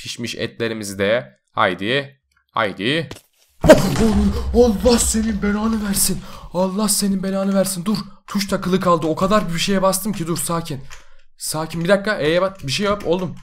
Pişmiş etlerimizi de haydi haydi. Allah senin belanı versin. Allah senin belanı versin. Dur tuş takılı kaldı. O kadar bir şeye bastım ki dur sakin. Sakin bir dakika E'ye bak bir şey yap oğlum.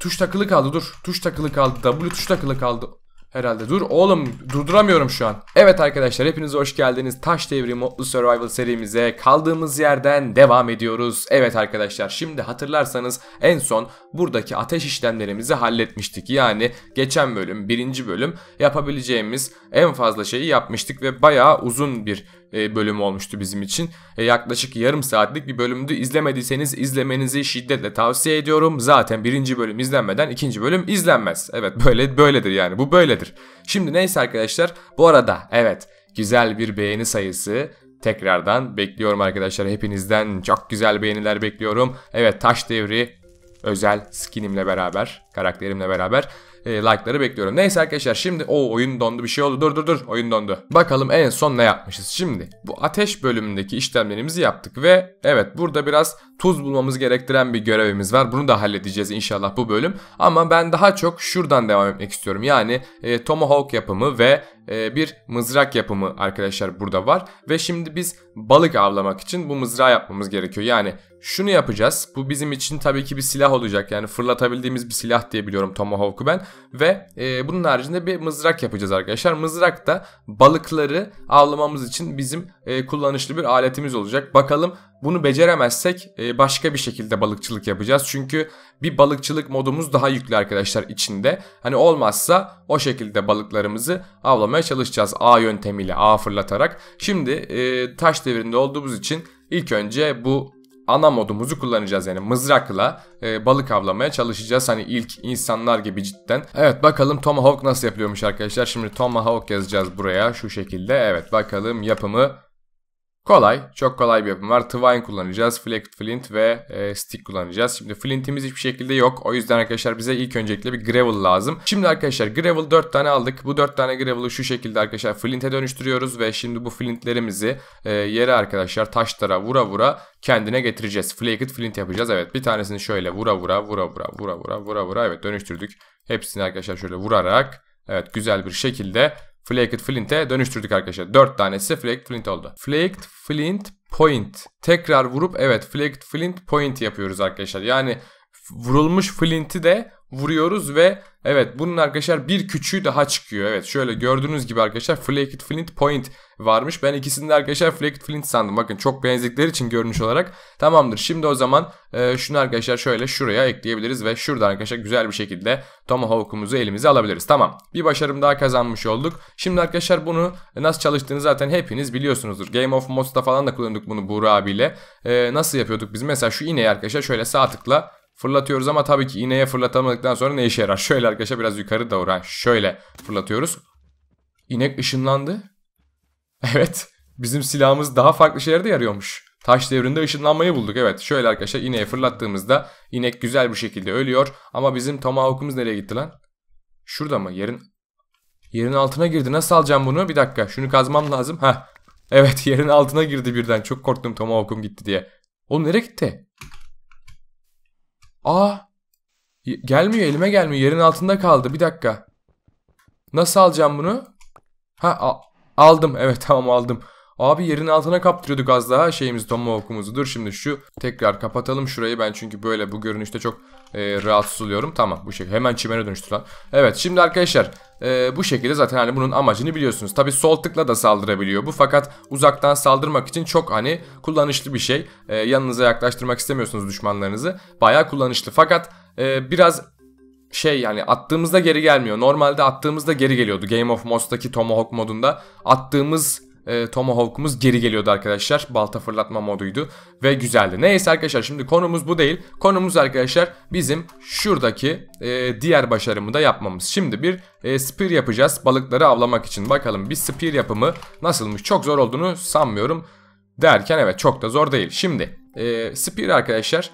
Tuş takılı kaldı dur. Tuş takılı kaldı. W tuş takılı kaldı. Herhalde dur oğlum durduramıyorum şu an. Evet arkadaşlar hepiniz hoş geldiniz. Taş Devri Modlu Survival serimize kaldığımız yerden devam ediyoruz. Evet arkadaşlar şimdi hatırlarsanız en son buradaki ateş işlemlerimizi halletmiştik. Yani geçen bölüm birinci bölüm yapabileceğimiz en fazla şeyi yapmıştık ve bayağı uzun bir e, bölüm olmuştu bizim için. E, yaklaşık yarım saatlik bir bölümdü. İzlemediyseniz izlemenizi şiddetle tavsiye ediyorum. Zaten birinci bölüm izlenmeden ikinci bölüm izlenmez. Evet böyle böyledir yani bu böyledir. Şimdi neyse arkadaşlar bu arada evet güzel bir beğeni sayısı tekrardan bekliyorum arkadaşlar. Hepinizden çok güzel beğeniler bekliyorum. Evet Taş Devri özel skinimle beraber, karakterimle beraber e, like'ları bekliyorum. Neyse arkadaşlar şimdi o oyun dondu bir şey oldu. Dur dur dur oyun dondu. Bakalım en son ne yapmışız. Şimdi bu ateş bölümündeki işlemlerimizi yaptık ve evet burada biraz tuz bulmamız gerektiren bir görevimiz var. Bunu da halledeceğiz inşallah bu bölüm. Ama ben daha çok şuradan devam etmek istiyorum. Yani e, Tomahawk yapımı ve ee, bir mızrak yapımı arkadaşlar burada var. Ve şimdi biz balık avlamak için bu mızrağı yapmamız gerekiyor. Yani şunu yapacağız. Bu bizim için tabii ki bir silah olacak. Yani fırlatabildiğimiz bir silah diye biliyorum Tomahawk'u ben. Ve e, bunun haricinde bir mızrak yapacağız arkadaşlar. Mızrak da balıkları avlamamız için bizim e, kullanışlı bir aletimiz olacak. Bakalım bunu beceremezsek e, başka bir şekilde balıkçılık yapacağız. Çünkü bir balıkçılık modumuz daha yüklü arkadaşlar içinde. Hani olmazsa o şekilde balıklarımızı avlamaya çalışacağız. A yöntemiyle A fırlatarak. Şimdi e, taş devrinde olduğumuz için ilk önce bu ana modumuzu kullanacağız yani mızrakla e, balık avlamaya çalışacağız hani ilk insanlar gibi cidden. Evet bakalım Tomahawk nasıl yapıyormuş arkadaşlar şimdi Tomahawk yazacağız buraya şu şekilde evet bakalım yapımı Kolay, çok kolay bir yapım var. Twine kullanacağız, flaked Flint ve e, Stick kullanacağız. Şimdi Flint'imiz hiçbir şekilde yok. O yüzden arkadaşlar bize ilk öncelikle bir Gravel lazım. Şimdi arkadaşlar Gravel 4 tane aldık. Bu 4 tane Gravel'ı şu şekilde arkadaşlar Flint'e dönüştürüyoruz ve şimdi bu Flint'lerimizi e, yere arkadaşlar taşlara vura vura kendine getireceğiz. Flaked Flint yapacağız. Evet bir tanesini şöyle vura vura vura vura vura vura vura vura evet dönüştürdük. Hepsini arkadaşlar şöyle vurarak evet güzel bir şekilde Flaked Flint'e dönüştürdük arkadaşlar. 4 tanesi Flaked Flint oldu. Flaked Flint Point. Tekrar vurup evet Flaked Flint Point yapıyoruz arkadaşlar. Yani vurulmuş Flint'i de vuruyoruz ve evet bunun arkadaşlar bir küçüğü daha çıkıyor. Evet şöyle gördüğünüz gibi arkadaşlar Flaked Flint Point varmış. Ben ikisini de arkadaşlar Flaked Flint sandım. Bakın çok benzedikleri için görünüş olarak. Tamamdır. Şimdi o zaman e, şunu arkadaşlar şöyle şuraya ekleyebiliriz ve şurada arkadaşlar güzel bir şekilde Tomahawk'umuzu elimize alabiliriz. Tamam. Bir başarım daha kazanmış olduk. Şimdi arkadaşlar bunu nasıl çalıştığını zaten hepiniz biliyorsunuzdur. Game of Mods'da falan da kullandık bunu Buğra abiyle. E, nasıl yapıyorduk biz? Mesela şu ineği arkadaşlar şöyle sağ tıkla fırlatıyoruz ama tabii ki iğneye fırlatamadıktan sonra ne işe yarar? Şöyle arkadaşlar biraz yukarı doğru ha. şöyle fırlatıyoruz. İnek ışınlandı. Evet bizim silahımız daha farklı şeylerde yarıyormuş. Taş devrinde ışınlanmayı bulduk evet. Şöyle arkadaşlar ineğe fırlattığımızda inek güzel bir şekilde ölüyor. Ama bizim tomahawk'umuz nereye gitti lan? Şurada mı? Yerin yerin altına girdi. Nasıl alacağım bunu? Bir dakika şunu kazmam lazım. Ha. Evet yerin altına girdi birden. Çok korktum tomahawk'um gitti diye. O nereye gitti? Aa. Gelmiyor elime gelmiyor. Yerin altında kaldı. Bir dakika. Nasıl alacağım bunu? Ha aldım. Evet tamam aldım. Abi yerin altına kaptırıyorduk az daha şeyimizi tomahawk'umuzu. Dur şimdi şu tekrar kapatalım şurayı. Ben çünkü böyle bu görünüşte çok e, rahatsız oluyorum. Tamam bu şekilde hemen çimene dönüştü lan. Evet şimdi arkadaşlar e, bu şekilde zaten hani bunun amacını biliyorsunuz. Tabi sol tıkla da saldırabiliyor bu fakat uzaktan saldırmak için çok hani kullanışlı bir şey. E, yanınıza yaklaştırmak istemiyorsunuz düşmanlarınızı. Baya kullanışlı fakat e, biraz şey yani attığımızda geri gelmiyor. Normalde attığımızda geri geliyordu. Game of Mos'taki Tomahawk modunda attığımız e, Tomahawk'umuz geri geliyordu arkadaşlar. Balta fırlatma moduydu ve güzeldi. Neyse arkadaşlar şimdi konumuz bu değil. Konumuz arkadaşlar bizim şuradaki e, diğer başarımı da yapmamız. Şimdi bir e, spear yapacağız balıkları avlamak için. Bakalım bir spear yapımı nasılmış? Çok zor olduğunu sanmıyorum derken evet çok da zor değil. Şimdi e, spear arkadaşlar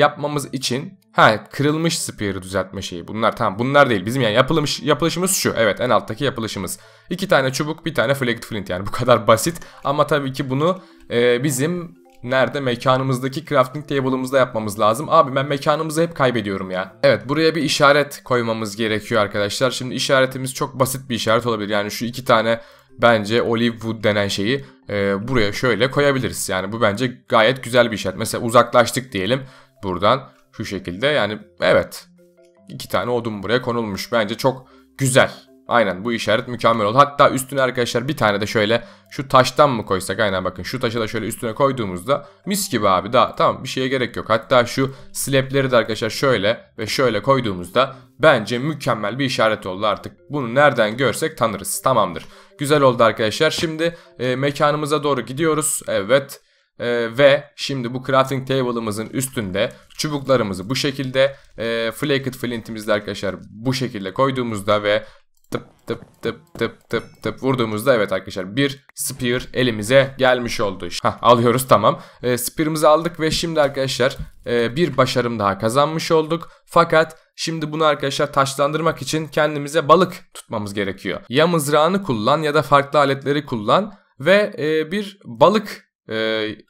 yapmamız için ha kırılmış spear'ı düzeltme şeyi. Bunlar tamam bunlar değil. Bizim yani yapılmış yapılışımız şu. Evet en alttaki yapılışımız. iki tane çubuk bir tane flaked flint yani bu kadar basit. Ama tabii ki bunu e, bizim Nerede? Mekanımızdaki crafting table'ımızda yapmamız lazım. Abi ben mekanımızı hep kaybediyorum ya. Evet buraya bir işaret koymamız gerekiyor arkadaşlar. Şimdi işaretimiz çok basit bir işaret olabilir. Yani şu iki tane bence olive wood denen şeyi e, buraya şöyle koyabiliriz. Yani bu bence gayet güzel bir işaret. Mesela uzaklaştık diyelim. Buradan şu şekilde yani evet iki tane odun buraya konulmuş. Bence çok güzel. Aynen bu işaret mükemmel oldu. Hatta üstüne arkadaşlar bir tane de şöyle şu taştan mı koysak aynen bakın şu taşı da şöyle üstüne koyduğumuzda mis gibi abi daha tamam bir şeye gerek yok. Hatta şu slapleri de arkadaşlar şöyle ve şöyle koyduğumuzda bence mükemmel bir işaret oldu artık. Bunu nereden görsek tanırız tamamdır. Güzel oldu arkadaşlar. Şimdi e, mekanımıza doğru gidiyoruz. Evet ee, ve şimdi bu crafting table'ımızın üstünde çubuklarımızı bu şekilde e, flaked flintimizde arkadaşlar bu şekilde koyduğumuzda ve tıp tıp tıp tıp tıp tıp vurduğumuzda evet arkadaşlar bir spear elimize gelmiş oldu. Hah, alıyoruz tamam. E, spear'ımızı aldık ve şimdi arkadaşlar e, bir başarım daha kazanmış olduk. Fakat şimdi bunu arkadaşlar taşlandırmak için kendimize balık tutmamız gerekiyor. Ya mızrağını kullan ya da farklı aletleri kullan ve e, bir balık e,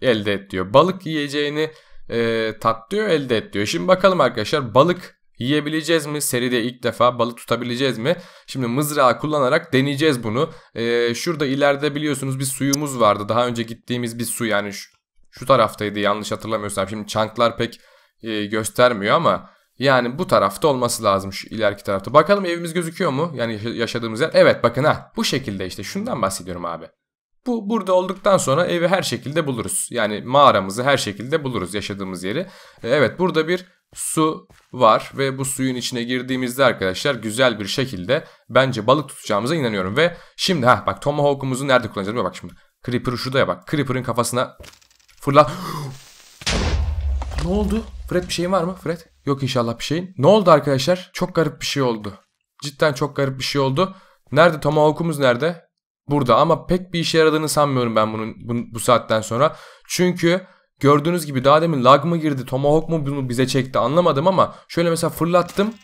elde et diyor. Balık yiyeceğini e, tat diyor elde et diyor. Şimdi bakalım arkadaşlar balık yiyebileceğiz mi? Seride ilk defa balık tutabileceğiz mi? Şimdi mızrağı kullanarak deneyeceğiz bunu. E, şurada ileride biliyorsunuz bir suyumuz vardı. Daha önce gittiğimiz bir su yani şu, şu taraftaydı yanlış hatırlamıyorsam. Şimdi çanklar pek e, göstermiyor ama... Yani bu tarafta olması lazım şu ileriki tarafta. Bakalım evimiz gözüküyor mu? Yani yaşadığımız yer. Evet bakın ha bu şekilde işte şundan bahsediyorum abi. Bu burada olduktan sonra evi her şekilde buluruz. Yani mağaramızı her şekilde buluruz yaşadığımız yeri. E, evet burada bir su var ve bu suyun içine girdiğimizde arkadaşlar güzel bir şekilde bence balık tutacağımıza inanıyorum. Ve şimdi ha bak Tomahawk'umuzu nerede kullanacağız? Bak şimdi Creeper'ı şurada ya bak. Creeper'ın kafasına fırla. ne oldu? Fred bir şeyin var mı? Fred? Yok inşallah bir şeyin. Ne oldu arkadaşlar? Çok garip bir şey oldu. Cidden çok garip bir şey oldu. Nerede? Tomahawk'umuz nerede? burada ama pek bir işe yaradığını sanmıyorum ben bunun bu, bu saatten sonra. Çünkü gördüğünüz gibi daha demin lag mı girdi, tomahawk mu bunu bize çekti anlamadım ama şöyle mesela fırlattım.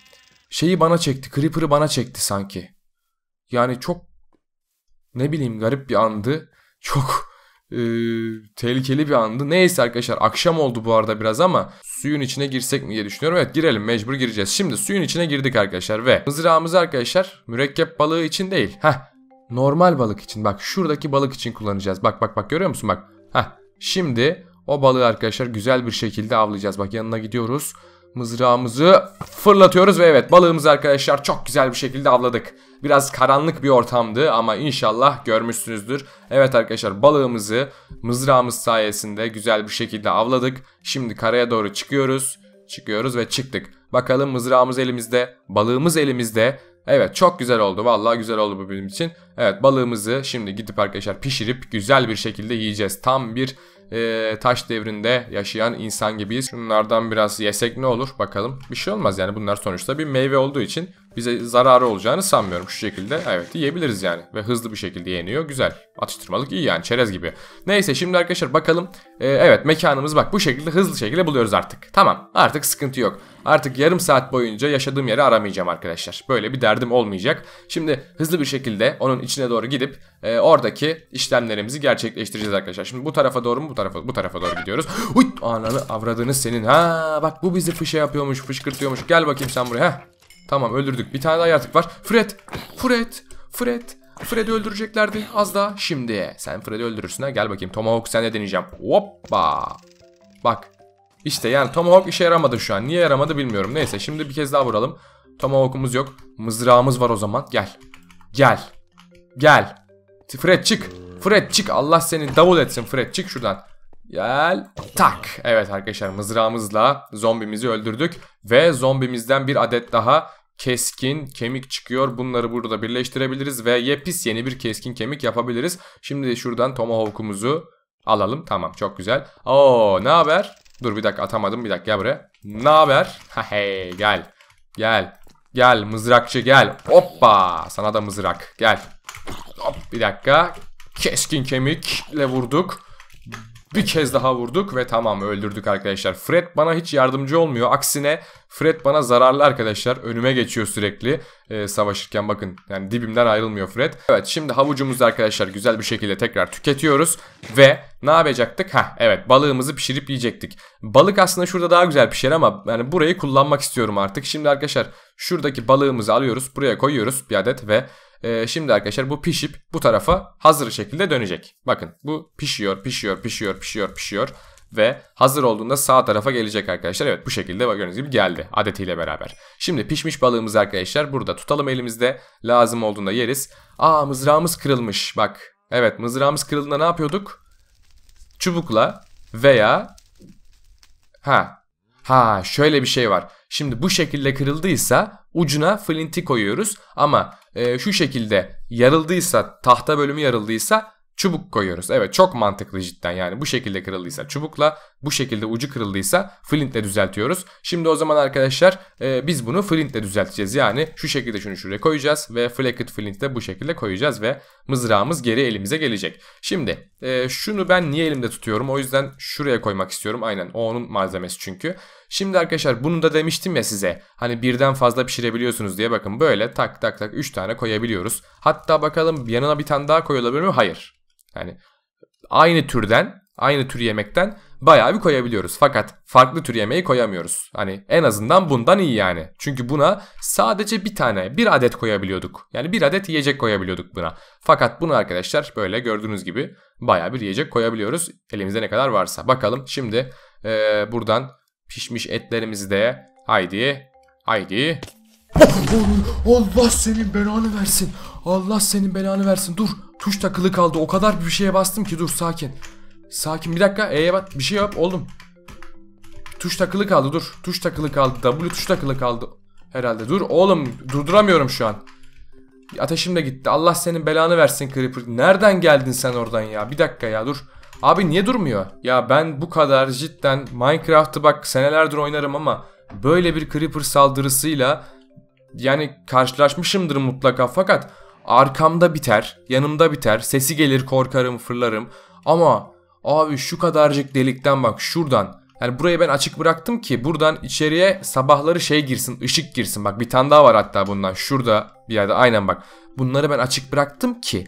Şeyi bana çekti, creeper'ı bana çekti sanki. Yani çok ne bileyim garip bir andı. Çok e, tehlikeli bir andı. Neyse arkadaşlar akşam oldu bu arada biraz ama suyun içine girsek mi diye düşünüyorum. Evet girelim mecbur gireceğiz. Şimdi suyun içine girdik arkadaşlar ve mızrağımızı arkadaşlar mürekkep balığı için değil. Heh normal balık için bak şuradaki balık için kullanacağız. Bak bak bak görüyor musun bak. Heh. Şimdi o balığı arkadaşlar güzel bir şekilde avlayacağız. Bak yanına gidiyoruz. Mızrağımızı fırlatıyoruz ve evet balığımızı arkadaşlar çok güzel bir şekilde avladık. Biraz karanlık bir ortamdı ama inşallah görmüşsünüzdür. Evet arkadaşlar balığımızı mızrağımız sayesinde güzel bir şekilde avladık. Şimdi karaya doğru çıkıyoruz. Çıkıyoruz ve çıktık. Bakalım mızrağımız elimizde, balığımız elimizde. Evet çok güzel oldu. Vallahi güzel oldu bu bizim için. Evet balığımızı şimdi gidip arkadaşlar pişirip güzel bir şekilde yiyeceğiz. Tam bir e, taş devrinde yaşayan insan gibiyiz. Şunlardan biraz yesek ne olur bakalım. Bir şey olmaz yani bunlar sonuçta bir meyve olduğu için bize zararı olacağını sanmıyorum. Şu şekilde evet yiyebiliriz yani. Ve hızlı bir şekilde yeniyor. Güzel. Atıştırmalık iyi yani çerez gibi. Neyse şimdi arkadaşlar bakalım. Ee, evet mekanımız bak bu şekilde hızlı şekilde buluyoruz artık. Tamam artık sıkıntı yok. Artık yarım saat boyunca yaşadığım yeri aramayacağım arkadaşlar. Böyle bir derdim olmayacak. Şimdi hızlı bir şekilde onun içine doğru gidip e, oradaki işlemlerimizi gerçekleştireceğiz arkadaşlar. Şimdi bu tarafa doğru mu? Bu tarafa bu tarafa doğru gidiyoruz. Uy ananı avradınız senin. Ha bak bu bizi fışa yapıyormuş, fışkırtıyormuş. Gel bakayım sen buraya. Heh. Tamam öldürdük. Bir tane daha yaratık var. Fred. Fred. Fred. Fred'i öldüreceklerdi. Az daha şimdi. Sen Fred'i öldürürsün ha. Gel bakayım. Tomahawk sen de deneyeceğim. Hoppa. Bak. İşte yani Tomahawk işe yaramadı şu an. Niye yaramadı bilmiyorum. Neyse şimdi bir kez daha vuralım. Tomahawk'umuz yok. Mızrağımız var o zaman. Gel. Gel. Gel. Fred çık. Fred çık. Allah seni davul etsin Fred. Çık şuradan. Gel. Tak. Evet arkadaşlar mızrağımızla zombimizi öldürdük. Ve zombimizden bir adet daha keskin kemik çıkıyor. Bunları burada birleştirebiliriz ve yepis yeni bir keskin kemik yapabiliriz. Şimdi şuradan tomahawk'umuzu alalım. Tamam çok güzel. Oo ne haber? Dur bir dakika atamadım. Bir dakika gel buraya. Ne haber? hey gel. Gel. Gel mızrakçı gel. Hoppa. Sana da mızrak. Gel. Hop bir dakika. Keskin kemikle vurduk. Bir kez daha vurduk ve tamam öldürdük arkadaşlar. Fred bana hiç yardımcı olmuyor. Aksine Fred bana zararlı arkadaşlar. Önüme geçiyor sürekli e, savaşırken bakın. Yani dibimden ayrılmıyor Fred. Evet şimdi havucumuzu arkadaşlar güzel bir şekilde tekrar tüketiyoruz. Ve ne yapacaktık? Ha evet balığımızı pişirip yiyecektik. Balık aslında şurada daha güzel pişer ama yani burayı kullanmak istiyorum artık. Şimdi arkadaşlar şuradaki balığımızı alıyoruz. Buraya koyuyoruz bir adet ve ee, şimdi arkadaşlar bu pişip bu tarafa hazır şekilde dönecek. Bakın bu pişiyor, pişiyor, pişiyor, pişiyor, pişiyor ve hazır olduğunda sağ tarafa gelecek arkadaşlar. Evet bu şekilde gördüğünüz gibi geldi adetiyle beraber. Şimdi pişmiş balığımız arkadaşlar burada tutalım elimizde. Lazım olduğunda yeriz. Aa mızrağımız kırılmış bak. Evet mızrağımız kırıldığında ne yapıyorduk? Çubukla veya ha ha şöyle bir şey var. Şimdi bu şekilde kırıldıysa ucuna flinti koyuyoruz ama e, şu şekilde yarıldıysa tahta bölümü yarıldıysa çubuk koyuyoruz. Evet çok mantıklı cidden yani bu şekilde kırıldıysa çubukla bu şekilde ucu kırıldıysa flintle düzeltiyoruz. Şimdi o zaman arkadaşlar e, biz bunu flintle düzelteceğiz. Yani şu şekilde şunu şuraya koyacağız ve flaked flintle bu şekilde koyacağız ve mızrağımız geri elimize gelecek. Şimdi e, şunu ben niye elimde tutuyorum o yüzden şuraya koymak istiyorum. Aynen o onun malzemesi çünkü. Şimdi arkadaşlar bunu da demiştim ya size. Hani birden fazla pişirebiliyorsunuz diye bakın böyle tak tak tak 3 tane koyabiliyoruz. Hatta bakalım yanına bir tane daha koyulabilir mi? Hayır. Yani aynı türden, aynı tür yemekten bayağı bir koyabiliyoruz. Fakat farklı tür yemeği koyamıyoruz. Hani en azından bundan iyi yani. Çünkü buna sadece bir tane, bir adet koyabiliyorduk. Yani bir adet yiyecek koyabiliyorduk buna. Fakat bunu arkadaşlar böyle gördüğünüz gibi bayağı bir yiyecek koyabiliyoruz. Elimizde ne kadar varsa. Bakalım şimdi ee, buradan Pişmiş etlerimizi de haydi haydi. Allah senin belanı versin. Allah senin belanı versin. Dur tuş takılı kaldı. O kadar bir şeye bastım ki dur sakin. Sakin bir dakika. E'ye bak bir şey yap oğlum. Tuş takılı kaldı dur. Tuş takılı kaldı. W tuş takılı kaldı. Herhalde dur oğlum durduramıyorum şu an. Ateşim de gitti. Allah senin belanı versin Creeper. Nereden geldin sen oradan ya? Bir dakika ya dur. Abi niye durmuyor? Ya ben bu kadar cidden Minecraft'ı bak senelerdir oynarım ama böyle bir creeper saldırısıyla yani karşılaşmışımdır mutlaka fakat arkamda biter, yanımda biter, sesi gelir korkarım fırlarım ama abi şu kadarcık delikten bak şuradan yani burayı ben açık bıraktım ki buradan içeriye sabahları şey girsin, ışık girsin. Bak bir tane daha var hatta bundan. Şurada bir yerde aynen bak. Bunları ben açık bıraktım ki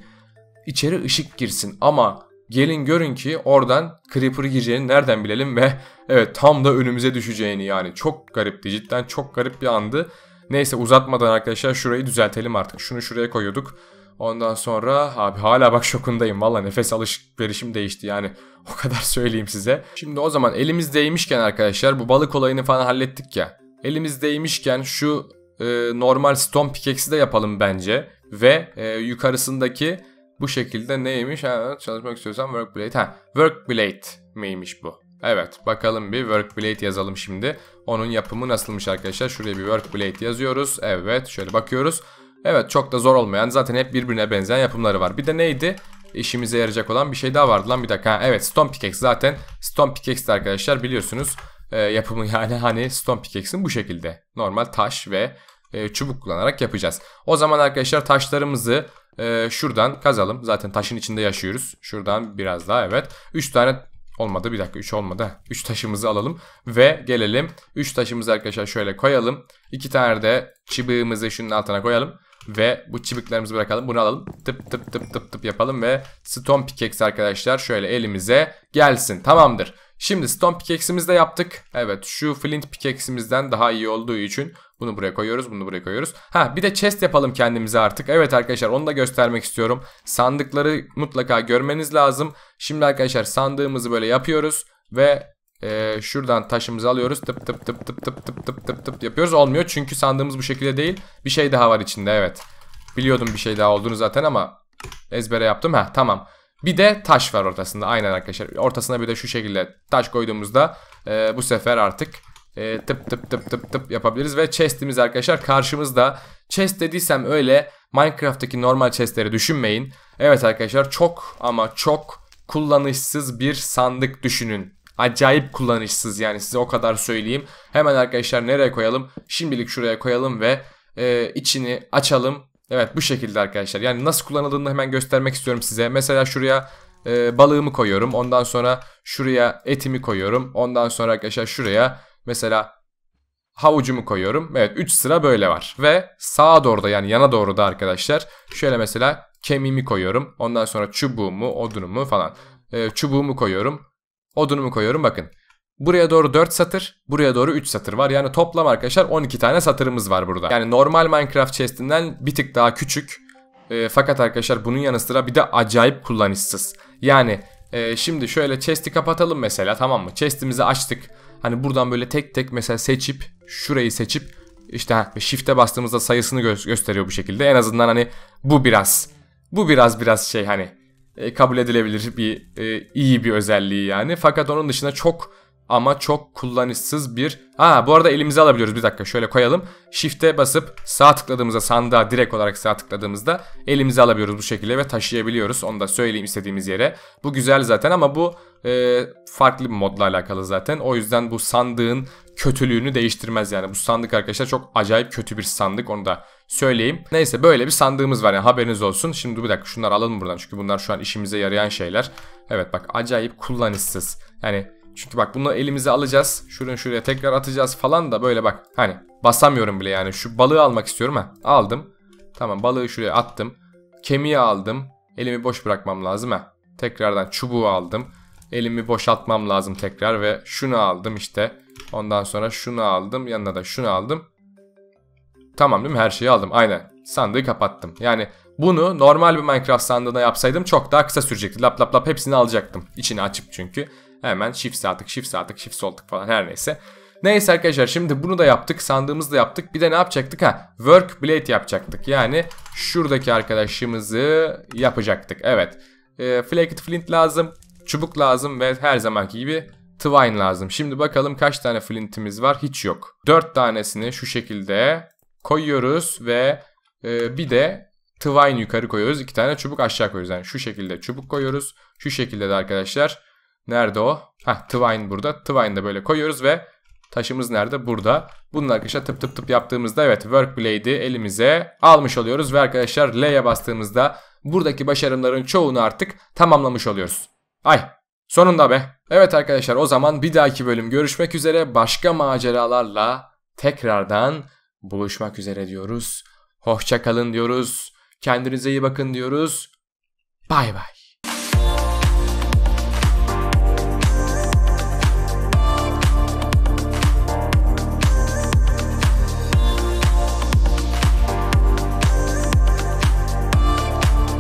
içeri ışık girsin. Ama Gelin görün ki oradan Creeper gireceğini nereden bilelim ve evet tam da önümüze düşeceğini yani. Çok garipti cidden çok garip bir andı. Neyse uzatmadan arkadaşlar şurayı düzeltelim artık. Şunu şuraya koyuyorduk. Ondan sonra abi hala bak şokundayım. Valla nefes alışverişim değişti yani. O kadar söyleyeyim size. Şimdi o zaman elimiz değmişken arkadaşlar bu balık olayını falan hallettik ya. Elimiz değmişken şu e, normal stone pickaxe'i de yapalım bence. Ve e, yukarısındaki bu şekilde neymiş? Ha, çalışmak istiyorsan Workblade. Ha, Workblade miymiş bu? Evet bakalım bir Workblade yazalım şimdi. Onun yapımı nasılmış arkadaşlar? Şuraya bir Workblade yazıyoruz. Evet şöyle bakıyoruz. Evet çok da zor olmayan zaten hep birbirine benzeyen yapımları var. Bir de neydi? İşimize yarayacak olan bir şey daha vardı lan bir dakika. Ha, evet Stone Pickaxe zaten Stone Pickaxe de arkadaşlar biliyorsunuz. E, yapımı yani hani Stone Pickaxe'in bu şekilde. Normal taş ve e, çubuk kullanarak yapacağız. O zaman arkadaşlar taşlarımızı e, şuradan kazalım. Zaten taşın içinde yaşıyoruz. Şuradan biraz daha evet. 3 tane olmadı bir dakika 3 olmadı. 3 taşımızı alalım ve gelelim. 3 taşımızı arkadaşlar şöyle koyalım. 2 tane de çıbığımızı şunun altına koyalım. Ve bu çubuklarımızı bırakalım. Bunu alalım. Tıp tıp tıp tıp tıp yapalım ve stone pickaxe arkadaşlar şöyle elimize gelsin. Tamamdır. Şimdi stone pickaxe'imizi de yaptık. Evet şu flint pickaxe'imizden daha iyi olduğu için bunu buraya koyuyoruz, bunu buraya koyuyoruz. Ha bir de chest yapalım kendimize artık. Evet arkadaşlar onu da göstermek istiyorum. Sandıkları mutlaka görmeniz lazım. Şimdi arkadaşlar sandığımızı böyle yapıyoruz ve e, şuradan taşımızı alıyoruz. Tıp tıp tıp tıp tıp tıp tıp tıp tıp yapıyoruz. Olmuyor çünkü sandığımız bu şekilde değil. Bir şey daha var içinde evet. Biliyordum bir şey daha olduğunu zaten ama ezbere yaptım. Ha tamam. Bir de taş var ortasında. Aynen arkadaşlar. Ortasına bir de şu şekilde taş koyduğumuzda e, bu sefer artık e, tıp tıp tıp tıp tıp yapabiliriz. Ve chestimiz arkadaşlar karşımızda. Chest dediysem öyle Minecraft'taki normal chestleri düşünmeyin. Evet arkadaşlar çok ama çok kullanışsız bir sandık düşünün. Acayip kullanışsız yani size o kadar söyleyeyim. Hemen arkadaşlar nereye koyalım? Şimdilik şuraya koyalım ve e, içini açalım Evet bu şekilde arkadaşlar. Yani nasıl kullanıldığını hemen göstermek istiyorum size. Mesela şuraya e, balığımı koyuyorum. Ondan sonra şuraya etimi koyuyorum. Ondan sonra arkadaşlar şuraya mesela havucumu koyuyorum. Evet 3 sıra böyle var. Ve sağa doğru da yani yana doğru da arkadaşlar şöyle mesela kemiğimi koyuyorum. Ondan sonra çubuğumu, odunumu falan. E, çubuğumu koyuyorum. Odunumu koyuyorum bakın. Buraya doğru 4 satır, buraya doğru 3 satır var. Yani toplam arkadaşlar 12 tane satırımız var burada. Yani normal Minecraft chestinden bir tık daha küçük. E, fakat arkadaşlar bunun yanı sıra bir de acayip kullanışsız. Yani e, şimdi şöyle chest'i kapatalım mesela tamam mı? Chest'imizi açtık. Hani buradan böyle tek tek mesela seçip şurayı seçip işte heh, shift'e bastığımızda sayısını gö gösteriyor bu şekilde. En azından hani bu biraz bu biraz biraz şey hani e, kabul edilebilir bir e, iyi bir özelliği yani. Fakat onun dışında çok ama çok kullanışsız bir... Ha bu arada elimize alabiliyoruz bir dakika şöyle koyalım. Shift'e basıp sağ tıkladığımızda sandığa direkt olarak sağ tıkladığımızda elimize alabiliyoruz bu şekilde ve taşıyabiliyoruz. Onu da söyleyeyim istediğimiz yere. Bu güzel zaten ama bu e, farklı bir modla alakalı zaten. O yüzden bu sandığın kötülüğünü değiştirmez yani. Bu sandık arkadaşlar çok acayip kötü bir sandık onu da söyleyeyim. Neyse böyle bir sandığımız var yani haberiniz olsun. Şimdi bir dakika şunları alalım buradan çünkü bunlar şu an işimize yarayan şeyler. Evet bak acayip kullanışsız. Yani çünkü bak bunu elimize alacağız. Şuradan şuraya tekrar atacağız falan da böyle bak. Hani basamıyorum bile yani. Şu balığı almak istiyorum ha. Aldım. Tamam balığı şuraya attım. Kemiği aldım. Elimi boş bırakmam lazım ha. Tekrardan çubuğu aldım. Elimi boşaltmam lazım tekrar ve şunu aldım işte. Ondan sonra şunu aldım. Yanına da şunu aldım. Tamam değil mi? Her şeyi aldım. Aynen. Sandığı kapattım. Yani bunu normal bir Minecraft sandığına yapsaydım çok daha kısa sürecekti. Lap lap lap hepsini alacaktım. İçini açıp çünkü hemen shift sağ shift sağ shift sol falan her neyse. Neyse arkadaşlar şimdi bunu da yaptık. Sandığımızı da yaptık. Bir de ne yapacaktık ha? Work blade yapacaktık. Yani şuradaki arkadaşımızı yapacaktık. Evet. E, ee, flaked flint lazım. Çubuk lazım ve her zamanki gibi twine lazım. Şimdi bakalım kaç tane flintimiz var? Hiç yok. 4 tanesini şu şekilde koyuyoruz ve e, bir de twine yukarı koyuyoruz. 2 tane çubuk aşağı koyuyoruz. Yani şu şekilde çubuk koyuyoruz. Şu şekilde de arkadaşlar Nerede o? Heh Twine burada. Twine da böyle koyuyoruz ve taşımız nerede? Burada. Bunun arkadaşlar tıp tıp tıp yaptığımızda evet Workblade'i elimize almış oluyoruz. Ve arkadaşlar L'ye bastığımızda buradaki başarımların çoğunu artık tamamlamış oluyoruz. Ay sonunda be. Evet arkadaşlar o zaman bir dahaki bölüm görüşmek üzere. Başka maceralarla tekrardan buluşmak üzere diyoruz. Hoşça kalın diyoruz. Kendinize iyi bakın diyoruz. Bay bay.